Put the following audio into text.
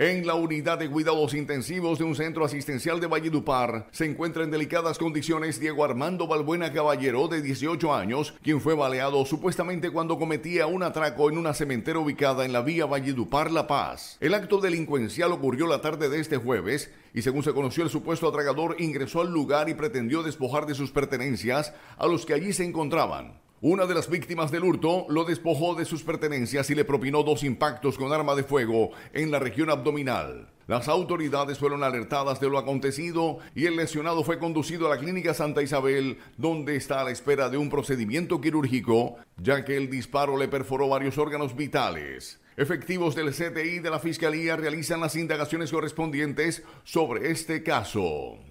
En la unidad de cuidados intensivos de un centro asistencial de Valledupar se encuentra en delicadas condiciones Diego Armando Balbuena Caballero, de 18 años, quien fue baleado supuestamente cuando cometía un atraco en una cementera ubicada en la vía Valledupar La Paz. El acto delincuencial ocurrió la tarde de este jueves y según se conoció el supuesto atragador ingresó al lugar y pretendió despojar de sus pertenencias a los que allí se encontraban. Una de las víctimas del hurto lo despojó de sus pertenencias y le propinó dos impactos con arma de fuego en la región abdominal. Las autoridades fueron alertadas de lo acontecido y el lesionado fue conducido a la Clínica Santa Isabel, donde está a la espera de un procedimiento quirúrgico, ya que el disparo le perforó varios órganos vitales. Efectivos del CTI de la Fiscalía realizan las indagaciones correspondientes sobre este caso.